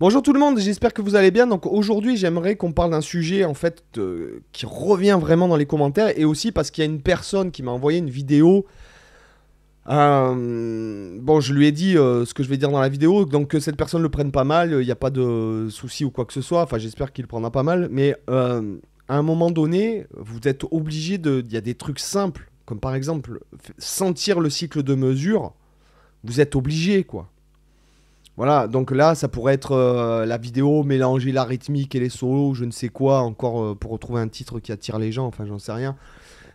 Bonjour tout le monde, j'espère que vous allez bien. Donc aujourd'hui, j'aimerais qu'on parle d'un sujet en fait euh, qui revient vraiment dans les commentaires et aussi parce qu'il y a une personne qui m'a envoyé une vidéo. Euh, bon, je lui ai dit euh, ce que je vais dire dans la vidéo, donc que cette personne le prenne pas mal, il n'y a pas de souci ou quoi que ce soit. Enfin, j'espère qu'il le prendra pas mal, mais à un moment donné, vous êtes obligé de. Il y a des trucs simples, comme par exemple sentir le cycle de mesure. Vous êtes obligé quoi. Voilà, donc là, ça pourrait être euh, la vidéo, mélanger la rythmique et les solos, je ne sais quoi, encore euh, pour retrouver un titre qui attire les gens, enfin j'en sais rien.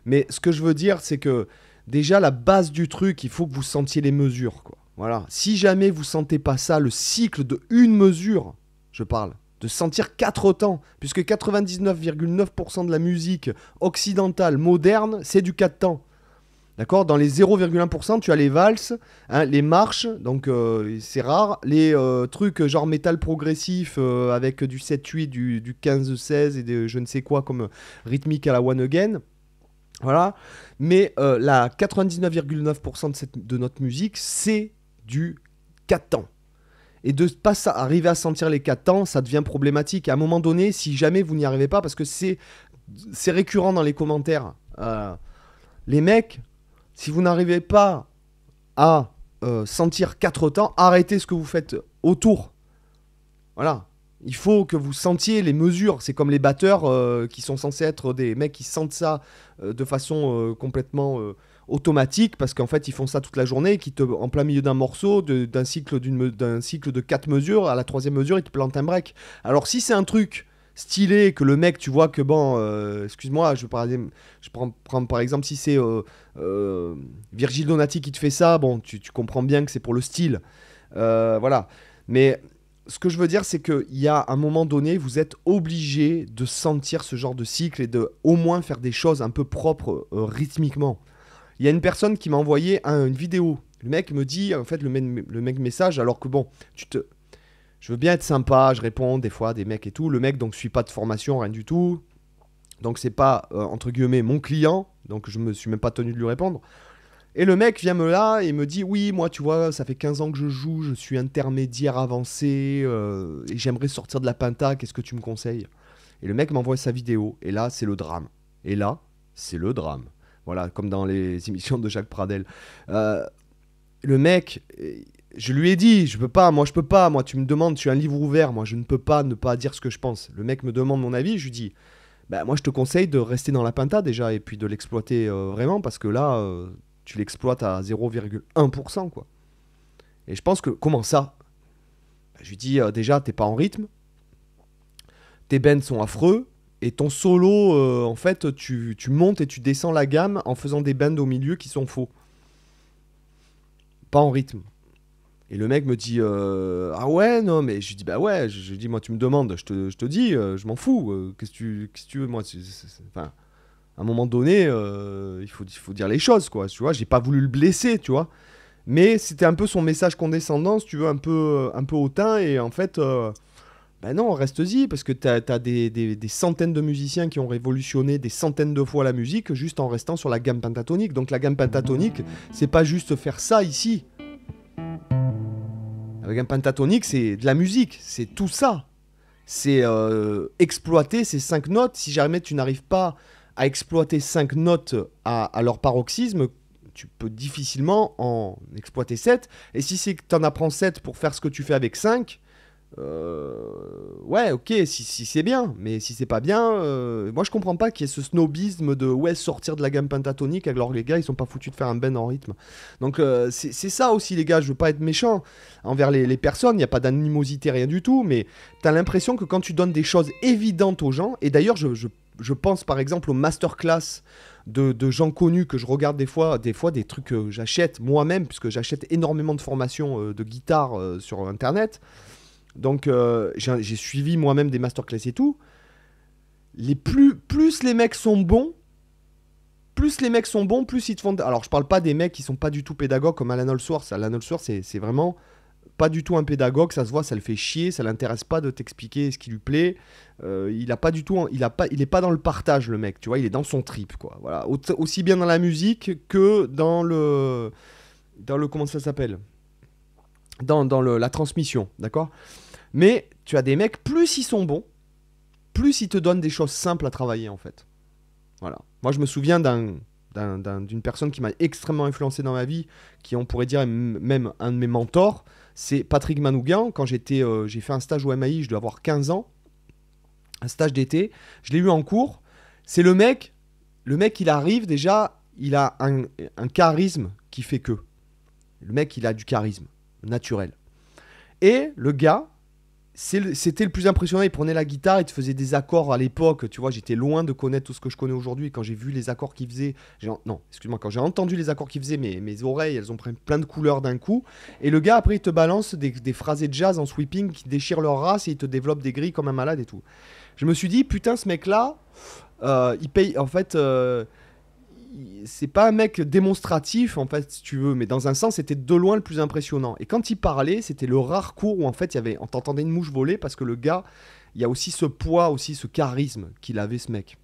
Mais ce que je veux dire, c'est que déjà, la base du truc, il faut que vous sentiez les mesures, quoi. Voilà, si jamais vous sentez pas ça, le cycle de une mesure, je parle, de sentir quatre temps, puisque 99,9% de la musique occidentale moderne, c'est du quatre temps. D'accord Dans les 0,1%, tu as les valses, hein, les marches, donc euh, c'est rare, les euh, trucs euh, genre métal progressif avec du 7-8, du, 15-16 et des je ne sais quoi comme rythmique à la One Again. Voilà. Mais la 99,9% de, notre musique, c'est du 4 temps. Et de pas arriver à sentir les 4 temps, ça devient problématique. À un moment donné, si jamais vous n'y arrivez pas, parce que c'est récurrent dans les commentaires, les mecs, si vous n'arrivez pas à euh, sentir quatre temps, arrêtez ce que vous faites autour. Voilà. Il faut que vous sentiez les mesures. C'est comme les batteurs euh, qui sont censés être des mecs qui sentent ça euh, de façon complètement automatique parce qu'en fait ils font ça toute la journée, qui te en plein milieu d'un morceau, d'un cycle d'un cycle de quatre mesures, à la troisième mesure ils te plantent un break. Alors si c'est un truc stylé que le mec, tu vois que bon, euh, excuse-moi, je, je prends, par exemple si c'est euh, euh, Virgil Donati qui te fait ça, bon, tu, comprends bien que c'est pour le style. voilà. Mais ce que je veux dire, c'est qu'il y a un moment donné, vous êtes obligé de sentir ce genre de cycle et de au moins faire des choses un peu propres rythmiquement. Il y a une personne qui m'a envoyé une vidéo. Le mec me dit, en fait, le, le mec message, alors que bon, tu te, je veux bien être sympa, je réponds des fois des mecs et tout. Le mec, donc, je suis pas de formation, rien du tout. Donc, c'est pas, euh, entre guillemets, mon client. Donc, je me suis même pas tenu de lui répondre. Et le mec vient me là et me dit Oui, moi, tu vois, ça fait 15 ans que je joue, je suis intermédiaire avancé, euh, et j'aimerais sortir de la penta, qu'est-ce que tu me conseilles Et le mec m'envoie sa vidéo. Et là, c'est le drame. Et là, c'est le drame. Voilà, comme dans les émissions de Jacques Pradel. Euh, le mec je lui ai dit, je peux pas, moi je peux pas, moi tu me demandes, tu as un livre ouvert, moi je ne peux pas ne pas dire ce que je pense. Le mec me demande mon avis, je lui dis, bah moi je te conseille de rester dans la pinta déjà et puis de l'exploiter euh, vraiment parce que là euh, tu l'exploites à 0,1% quoi. Et je pense que, comment ça bah, Je lui dis, euh, déjà t'es pas en rythme, tes bends sont affreux. Et ton solo, en fait, tu, tu montes et tu descends la gamme en faisant des bends au milieu qui sont faux. Pas en rythme. Et le mec me dit euh, Ah ouais, non, mais je dis Bah ouais, je, dis Moi, tu me demandes, je te, dis, euh, je m'en fous. Euh, qu'est-ce que tu, tu veux Moi, enfin, à un moment donné, il faut, il faut dire les choses, quoi. Tu vois, j'ai pas voulu le blesser, tu vois. Mais c'était un peu son message condescendant, si tu veux, un peu, un peu hautain. Et en fait, ben non, reste-y, parce que tu as, des, des, des, centaines de musiciens qui ont révolutionné des centaines de fois la musique juste en restant sur la gamme pentatonique. Donc la gamme pentatonique, c'est pas juste faire ça ici. Avec un pentatonique, c'est de la musique, c'est tout ça. C'est euh, exploiter ces cinq notes. Si jamais tu n'arrives pas à exploiter cinq notes à, à, leur paroxysme, tu peux difficilement en exploiter sept. Et si c'est que tu en apprends 7 pour faire ce que tu fais avec 5, euh, ouais, ok, si, c'est bien, mais si c'est pas bien, euh, moi je comprends pas qu'il y ait ce snobisme de ouais sortir de la gamme pentatonique alors les gars ils sont pas foutus de faire un bend en rythme. Donc euh, c'est ça aussi les gars, je veux pas être méchant envers les, personnes, il n'y a pas d'animosité, rien du tout, mais t'as l'impression que quand tu donnes des choses évidentes aux gens, et d'ailleurs je, pense par exemple aux masterclass de, de, gens connus que je regarde des fois, des fois des trucs que j'achète moi-même, puisque j'achète énormément de formations de guitare sur internet. Donc euh, j'ai suivi moi-même des masterclass et tout. Les plus, plus les mecs sont bons, plus les mecs sont bons, plus ils te font. Alors je parle pas des mecs qui sont pas du tout pédagogues comme Alan Allsworth. Alan Allsworth, c'est vraiment pas du tout un pédagogue, ça se voit, ça le fait chier, ça l'intéresse pas de t'expliquer ce qui lui plaît. Euh, il a pas du tout, il a pas, il est pas dans le partage le mec, tu vois, il est dans son trip quoi. Voilà, aussi bien dans la musique que dans le, dans le comment ça s'appelle, dans, la transmission, d'accord Mais tu as des mecs, plus ils sont bons, plus ils te donnent des choses simples à travailler, en fait. Voilà. Moi, je me souviens d'une personne qui m'a extrêmement influencé dans ma vie, qui on pourrait dire même un de mes mentors, c'est Patrick Manougan. Quand j'étais, euh, j'ai fait un stage au MAI, je dois avoir 15 ans, un stage d'été, je l'ai eu en cours. C'est le mec, le mec il arrive déjà, il a un, charisme qui fait que. Le mec il a du charisme naturel. Et le gars, c'était le plus impressionnant. Il prenait la guitare, il te faisait des accords à l'époque. Tu vois, j'étais loin de connaître tout ce que je connais aujourd'hui. Quand j'ai vu les accords qu'il faisait, non, excuse-moi, quand j'ai entendu les accords qu'il faisait, mes, mes oreilles, elles ont pris plein de couleurs d'un coup. Et le gars, après, il te balance des, phrases de jazz en sweeping qui déchirent leur race et il te développe des grilles comme un malade et tout. Je me suis dit, putain, ce mec-là, euh, il paye. En fait. Euh, c'est pas un mec démonstratif en fait si tu veux, mais dans un sens c'était de loin le plus impressionnant. Et quand il parlait, c'était le rare cours où en fait il y avait, on t'entendait une mouche voler parce que le gars, il y a aussi ce poids, aussi ce charisme qu'il avait ce mec,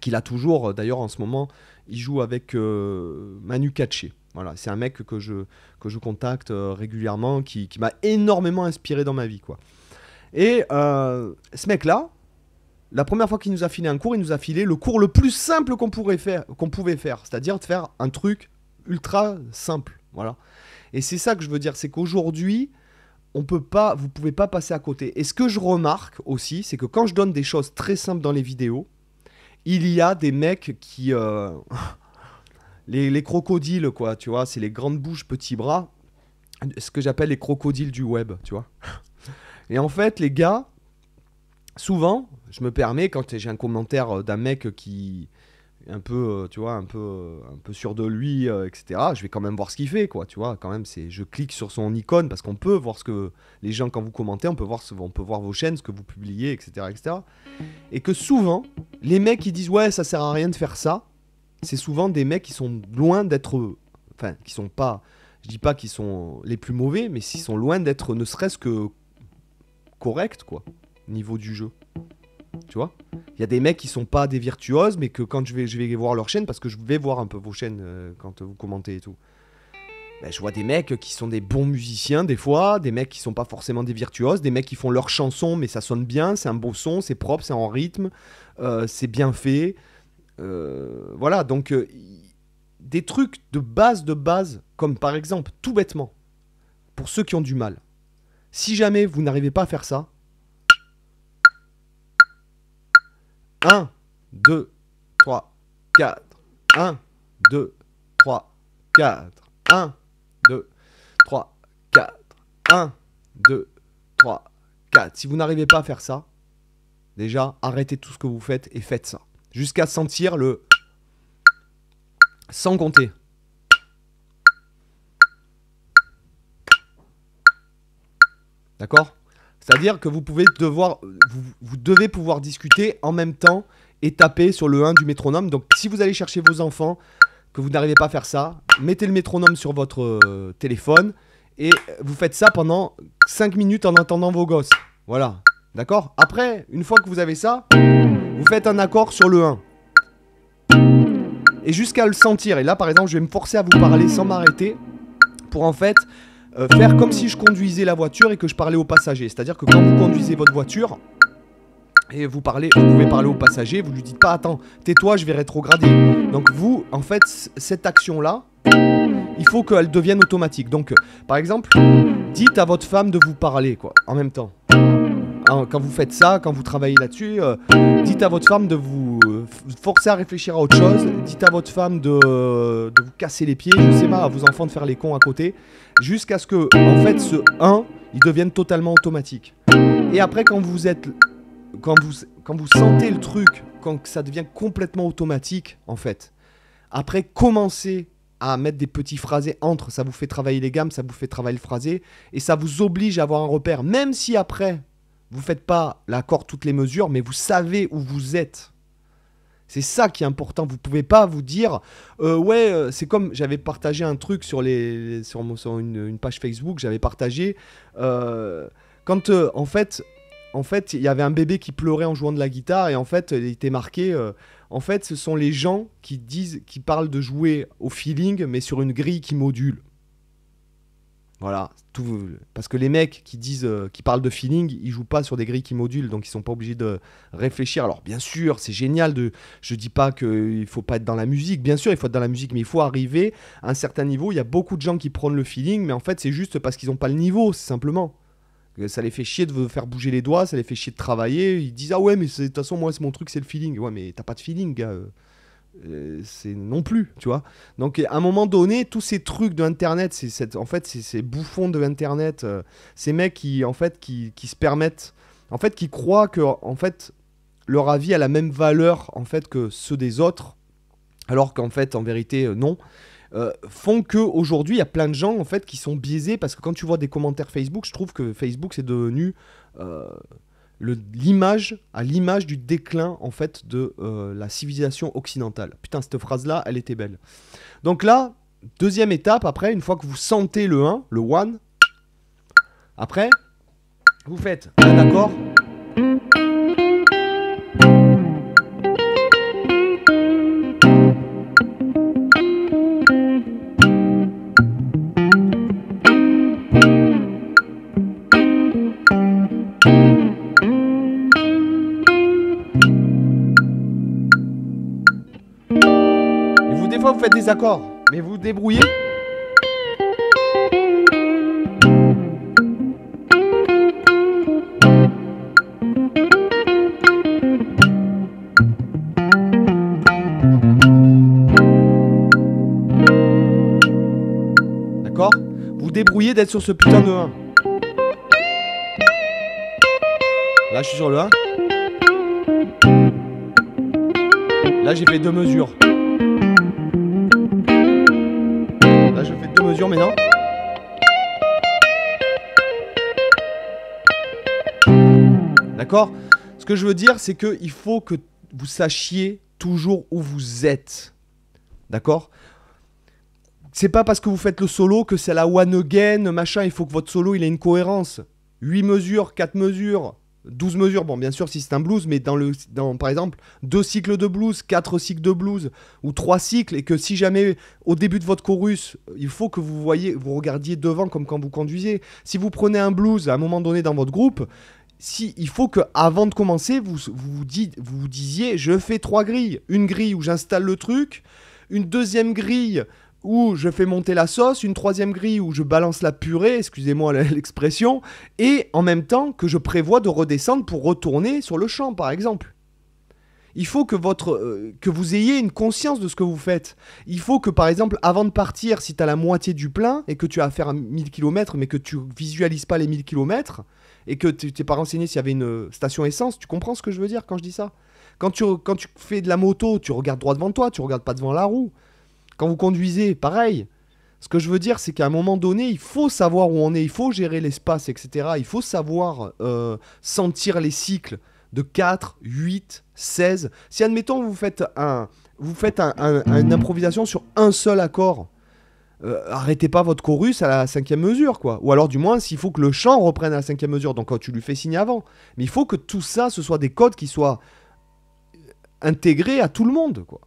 qu'il a toujours. Euh, d'ailleurs en ce moment, il joue avec euh, Manu Katché. Voilà, c'est un mec que je que je contacte euh, régulièrement, qui, m'a énormément inspiré dans ma vie quoi. Et ce mec là, la première fois qu'il nous a filé un cours, il nous a filé le cours le plus simple qu'on pourrait faire, qu'on pouvait faire, c'est-à-dire de faire un truc ultra simple, voilà. Et c'est ça que je veux dire, c'est qu'aujourd'hui, on peut pas, vous pouvez pas passer à côté. Et ce que je remarque aussi, c'est que quand je donne des choses très simples dans les vidéos, il y a des mecs qui, euh, les, les crocodiles quoi, tu vois, c'est les grandes bouches, petits bras, ce que j'appelle les crocodiles du web, tu vois. Et en fait, les gars souvent, je me permets, quand j'ai un commentaire euh, d'un mec qui un peu euh, tu vois un peu euh, un peu sûr de lui etc je vais quand même voir ce qu'il fait quoi tu vois quand même c'est je clique sur son icône parce qu'on peut voir ce que les gens quand vous commentez on peut voir on peut voir vos chaînes ce que vous publiez etc etc et que souvent les mecs qui disent ouais ça sert à rien de faire ça c'est souvent des mecs qui sont loin d'être enfin qui sont pas je dis pas qu'ils sont les plus mauvais mais s'ils sont loin d'être ne serait-ce que corrects quoi niveau du jeu. Tu vois Il y a des mecs qui sont pas des virtuoses, mais que quand je vais, je vais voir leur chaîne, parce que je vais voir un peu vos chaînes euh, quand vous commentez et tout. Ben, je vois des mecs qui sont des bons musiciens des fois, des mecs qui sont pas forcément des virtuoses, des mecs qui font leur chansons mais ça sonne bien, c'est un beau son, c'est propre, c'est en rythme, euh, c'est bien fait. Euh, voilà, donc des trucs de base de base, comme par exemple, tout bêtement, pour ceux qui ont du mal, si jamais vous n'arrivez pas à faire ça, 1, 2, 3, 4. 1, 2, 3, 4. 1, 2, 3, 4. 1, 2, 3, 4. Si vous n'arrivez pas à faire ça, déjà, arrêtez tout ce que vous faites et faites ça. Jusqu'à sentir le... Sans compter. D'accord c'est-à-dire que vous pouvez devoir, euh, vous, devez pouvoir discuter en même temps et taper sur le 1 du métronome. Donc si vous allez chercher vos enfants, que vous n'arrivez pas à faire ça, mettez le métronome sur votre euh, téléphone et vous faites ça pendant 5 minutes en attendant vos gosses. Voilà. D'accord Après, une fois que vous avez ça, vous faites un accord sur le 1. Et jusqu'à le sentir. Et là, par exemple, je vais me forcer à vous parler sans m'arrêter pour en fait euh, faire comme si je conduisais la voiture et que je parlais au passager C'est-à-dire que quand vous conduisez votre voiture, et vous parlez, vous pouvez parler au passager, vous lui dites pas attends, tais-toi, je vais rétrograder. Donc vous, en fait, cette action-là, il faut qu'elle devienne automatique. Donc, par exemple, dites à votre femme de vous parler, quoi, en même temps. Hein, quand vous faites ça, quand vous travaillez là-dessus, euh, dites à votre femme de vous euh, forcer à réfléchir à autre chose, dites à votre femme euh, de, vous casser les pieds, je sais pas, à vos enfants de faire les cons à côté, jusqu'à ce que, en fait, ce 1, il devienne totalement automatique. Et après, quand vous êtes... Quand vous, quand vous sentez le truc, quand ça devient complètement automatique, en fait, après, commencez à mettre des petits phrasés entre. Ça vous fait travailler les gammes, ça vous fait travailler le phrasé, et ça vous oblige à avoir un repère. Même si après, vous faites pas l'accord toutes les mesures, mais vous savez où vous êtes. C'est ça qui est important. Vous pouvez pas vous dire, euh, ouais, euh, c'est comme j'avais partagé un truc sur, les, une, page Facebook, j'avais partagé euh, quand en fait, en fait, il y avait un bébé qui pleurait en jouant de la guitare et en fait, il était marqué. en fait, ce sont les gens qui disent, qui parlent de jouer au feeling, mais sur une grille qui module. Voilà, tout, parce que les mecs qui disent, euh, qui parlent de feeling, ils jouent pas sur des grilles qui modulent, donc ils sont pas obligés de réfléchir. Alors bien sûr, c'est génial de, je dis pas qu'il faut pas être dans la musique. Bien sûr, il faut être dans la musique, mais il faut arriver à un certain niveau. Il y a beaucoup de gens qui prônent le feeling, mais en fait, c'est juste parce qu'ils ont pas le niveau, c'est simplement. Euh, ça les fait chier de faire bouger les doigts, ça les fait chier de travailler. Ils disent ah ouais, mais de toute façon moi c'est mon truc, c'est le feeling. Ouais, mais t'as pas de feeling, gars. Euh. Euh, c'est non plus, tu vois. Donc à un moment donné, tous ces trucs de Internet, c'est cette, en fait, c'est ces bouffons de Internet, euh, ces mecs qui, en fait, qui, qui, se permettent, en fait, qui croient que, en fait, leur avis a la même valeur, en fait, que ceux des autres, alors qu'en fait, en vérité, euh, non. font que aujourd'hui il y a plein de gens en fait qui sont biaisés parce que quand tu vois des commentaires Facebook, je trouve que Facebook c'est devenu l'image à l'image du déclin en fait de euh, la civilisation occidentale. Putain, cette phrase-là, elle était belle. Donc là, deuxième étape, après, une fois que vous sentez le 1, le 1, après, vous faites ah, d'accord des fois vous faites des accords, mais vous, débrouillez. D'accord Vous débrouillez d'être sur ce putain de 1. Là, je suis sur le 1. Là, j'ai fait deux mesures. mais non D'accord Ce que je veux dire, c'est qu'il faut que vous sachiez toujours où vous êtes. D'accord C'est pas parce que vous faites le solo que c'est la one again, machin, il faut que votre solo il ait une cohérence. 8 mesures, 4 mesures, 12 mesures, bon bien sûr si c'est un blues, mais dans le, dans, par exemple, deux cycles de blues, quatre cycles de blues, ou trois cycles, et que si jamais au début de votre chorus, euh, il faut que vous voyez, vous regardiez devant comme quand vous conduisez. Si vous prenez un blues à un moment donné dans votre groupe, si il faut que avant de commencer, vous vous, vous, vous disiez, je fais trois grilles, une grille où j'installe le truc, une deuxième grille où je fais monter la sauce, une troisième grille où je balance la purée, excusez-moi l'expression, et en même temps que je prévois de redescendre pour retourner sur le champ, par exemple. Il faut que, votre, euh, que vous ayez une conscience de ce que vous faites. Il faut que, par exemple, avant de partir, si tu as la moitié du plein et que tu as à faire 1000 km, mais que tu visualises pas les 1000 km, et que tu t'es pas renseigné s'il y avait une euh, station essence, tu comprends ce que je veux dire quand je dis ça quand tu, quand tu fais de la moto, tu regardes droit devant toi, tu regardes pas devant la roue. Quand vous conduisez, pareil. Ce que je veux dire, c'est qu'à un moment donné, il faut savoir où on est, il faut gérer l'espace, etc. Il faut savoir euh, sentir les cycles de 4, 8, 16. Si, admettons, vous faites, un, vous faites une improvisation sur un seul accord, euh, arrêtez pas votre chorus à la cinquième mesure, quoi. Ou alors, du moins, s'il faut que le chant reprenne à la cinquième mesure, donc quand oh, tu lui fais signe avant. Mais il faut que tout ça, ce soit des codes qui soient euh, intégrés à tout le monde, quoi.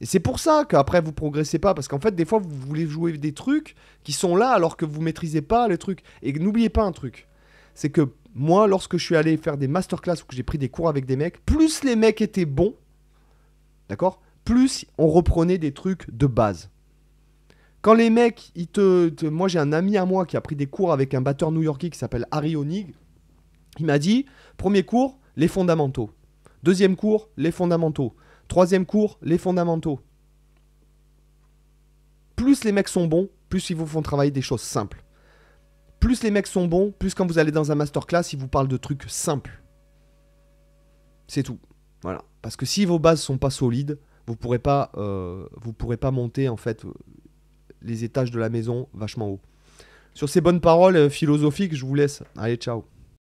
Et c'est pour ça qu'après vous progressez pas, parce qu'en fait des fois vous voulez jouer des trucs qui sont là alors que vous maîtrisez pas les trucs. Et n'oubliez pas un truc, c'est que moi lorsque je suis allé faire des masterclass ou que j'ai pris des cours avec des mecs, plus les mecs étaient bons, d'accord, plus on reprenait des trucs de base. Quand les mecs, ils moi j'ai un ami à moi qui a pris des cours avec un batteur new-yorkais qui s'appelle Harry Onig, il m'a dit premier cours les fondamentaux, deuxième cours les fondamentaux. Troisième cours, les fondamentaux. Plus les mecs sont bons, plus ils vous font travailler des choses simples. Plus les mecs sont bons, plus quand vous allez dans un masterclass, ils vous parlent de trucs simples. C'est tout. Voilà. Parce que si vos bases sont pas solides, vous pourrez euh, pourrez pas monter en fait les étages de la maison vachement haut. Sur ces bonnes paroles euh, philosophiques, je vous laisse. Allez, ciao.